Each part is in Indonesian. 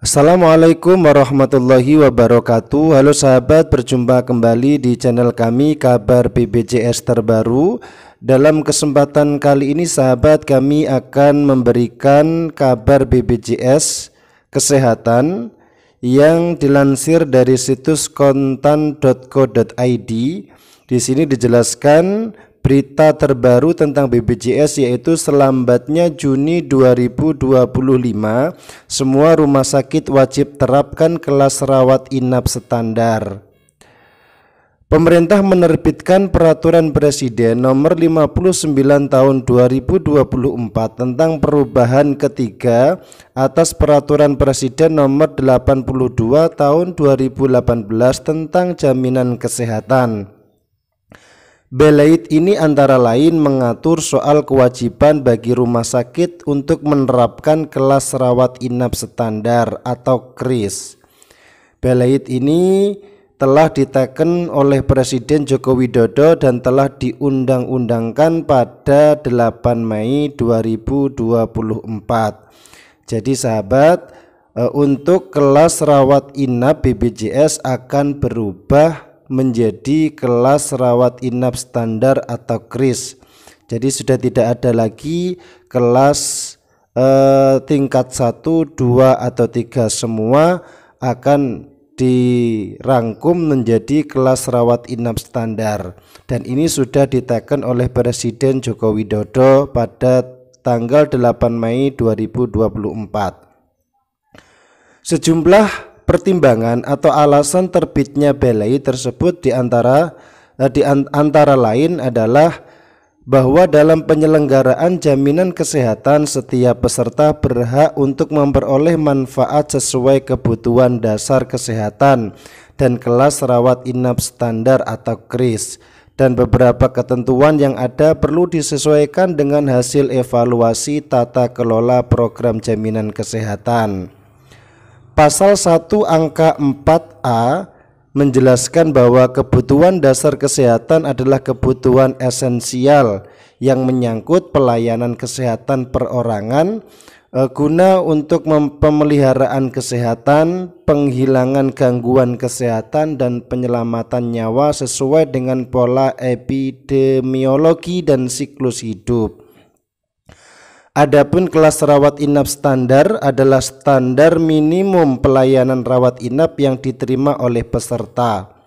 Assalamualaikum warahmatullahi wabarakatuh Halo sahabat berjumpa kembali di channel kami kabar BBJS terbaru Dalam kesempatan kali ini sahabat kami akan memberikan kabar BBJS kesehatan yang dilansir dari situs kontan.co.id di sini dijelaskan berita terbaru tentang BPJS yaitu selambatnya Juni 2025 semua rumah sakit wajib terapkan kelas rawat inap standar. Pemerintah menerbitkan Peraturan Presiden Nomor 59 Tahun 2024 tentang perubahan ketiga atas Peraturan Presiden Nomor 82 Tahun 2018 tentang jaminan kesehatan. Belait ini antara lain mengatur soal kewajiban bagi rumah sakit untuk menerapkan kelas rawat inap standar atau KRIS. Belait ini telah diteken oleh Presiden Joko Widodo dan telah diundang-undangkan pada 8 Mei 2024. Jadi sahabat, eh, untuk kelas rawat inap BPJS akan berubah menjadi kelas rawat inap standar atau kris. Jadi sudah tidak ada lagi kelas eh, tingkat 1, 2 atau 3 semua akan dirangkum menjadi kelas rawat inap standar dan ini sudah diteken oleh Presiden Joko Widodo pada tanggal 8 Mei 2024. Sejumlah pertimbangan atau alasan terbitnya belai tersebut di antara eh, di antara lain adalah bahwa dalam penyelenggaraan jaminan kesehatan setiap peserta berhak untuk memperoleh manfaat sesuai kebutuhan dasar kesehatan dan kelas rawat inap standar atau KRIS dan beberapa ketentuan yang ada perlu disesuaikan dengan hasil evaluasi tata kelola program jaminan kesehatan. Pasal 1 angka 4A menjelaskan bahwa kebutuhan dasar kesehatan adalah kebutuhan esensial yang menyangkut pelayanan kesehatan perorangan eh, guna untuk pemeliharaan kesehatan, penghilangan gangguan kesehatan dan penyelamatan nyawa sesuai dengan pola epidemiologi dan siklus hidup. Adapun kelas rawat inap standar adalah standar minimum pelayanan rawat inap yang diterima oleh peserta.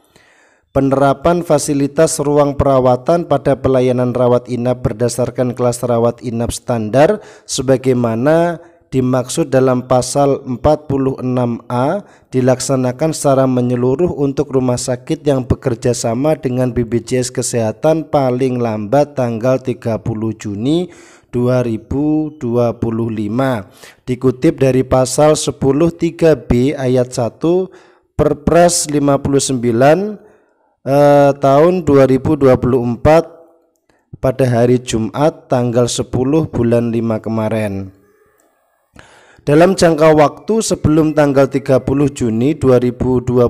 Penerapan fasilitas ruang perawatan pada pelayanan rawat inap berdasarkan kelas rawat inap standar sebagaimana dimaksud dalam pasal 46A dilaksanakan secara menyeluruh untuk rumah sakit yang bekerja sama dengan BPJS Kesehatan paling lambat tanggal 30 Juni 2025 dikutip dari pasal 103B ayat 1 Perpres 59 eh, tahun 2024 pada hari Jumat tanggal 10 bulan 5 kemarin. Dalam jangka waktu sebelum tanggal 30 Juni 2025,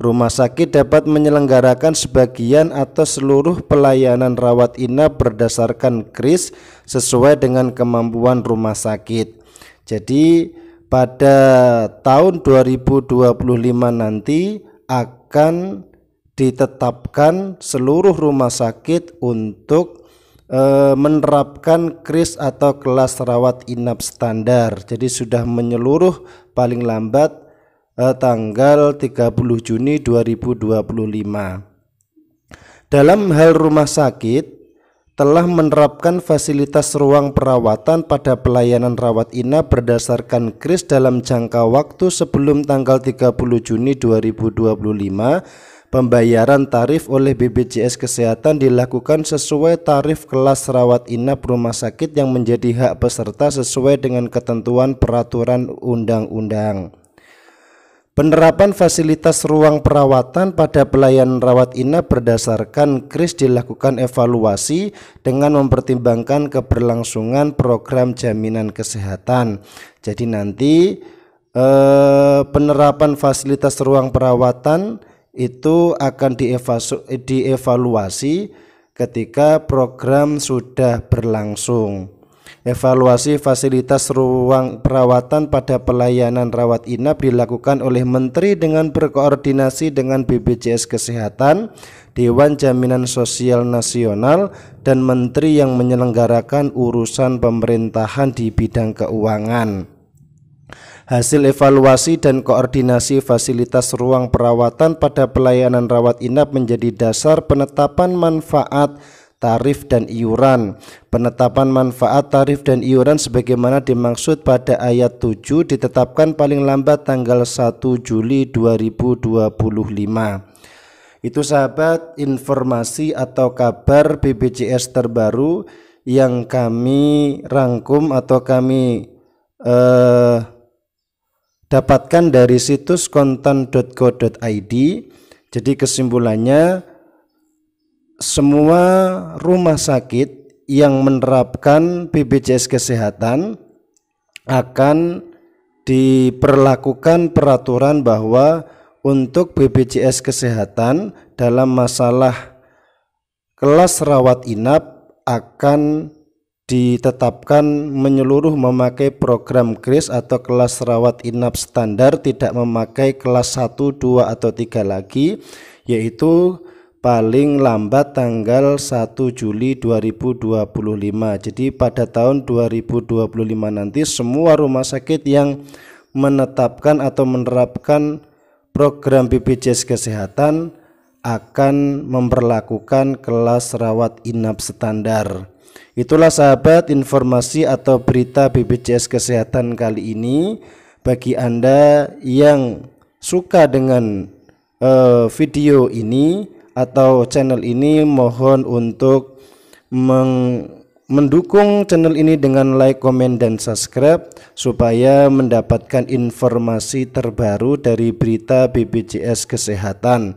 rumah sakit dapat menyelenggarakan sebagian atau seluruh pelayanan rawat inap berdasarkan kris sesuai dengan kemampuan rumah sakit. Jadi pada tahun 2025 nanti akan ditetapkan seluruh rumah sakit untuk Eh, menerapkan kris atau kelas rawat inap standar. Jadi sudah menyeluruh paling lambat eh, tanggal 30 Juni 2025. Dalam hal rumah sakit telah menerapkan fasilitas ruang perawatan pada pelayanan rawat inap berdasarkan kris dalam jangka waktu sebelum tanggal 30 Juni 2025 Pembayaran tarif oleh BPJS Kesehatan dilakukan sesuai tarif kelas rawat inap rumah sakit yang menjadi hak peserta sesuai dengan ketentuan peraturan undang-undang. Penerapan fasilitas ruang perawatan pada pelayanan rawat inap berdasarkan KRIS dilakukan evaluasi dengan mempertimbangkan keberlangsungan program jaminan kesehatan. Jadi nanti eh, penerapan fasilitas ruang perawatan itu akan dievaluasi ketika program sudah berlangsung. Evaluasi fasilitas ruang perawatan pada pelayanan rawat inap dilakukan oleh menteri dengan berkoordinasi dengan BPJS Kesehatan, Dewan Jaminan Sosial Nasional, dan menteri yang menyelenggarakan urusan pemerintahan di bidang keuangan hasil evaluasi dan koordinasi fasilitas ruang perawatan pada pelayanan rawat inap menjadi dasar penetapan manfaat tarif dan iuran. Penetapan manfaat tarif dan iuran sebagaimana dimaksud pada ayat 7 ditetapkan paling lambat tanggal 1 Juli 2025. Itu sahabat informasi atau kabar BPJS terbaru yang kami rangkum atau kami eh, dapatkan dari situs konten.go.id. Jadi kesimpulannya semua rumah sakit yang menerapkan BPJS kesehatan akan diperlakukan peraturan bahwa untuk BPJS kesehatan dalam masalah kelas rawat inap akan ditetapkan menyeluruh memakai program kris atau kelas rawat inap standar tidak memakai kelas 1, 2 atau 3 lagi yaitu paling lambat tanggal 1 Juli 2025. Jadi pada tahun 2025 nanti semua rumah sakit yang menetapkan atau menerapkan program BPJS kesehatan akan memperlakukan kelas rawat inap standar. Itulah sahabat informasi atau berita BPJS Kesehatan kali ini bagi Anda yang suka dengan uh, video ini atau channel ini mohon untuk meng mendukung channel ini dengan like, komen, dan subscribe supaya mendapatkan informasi terbaru dari berita BPJS Kesehatan.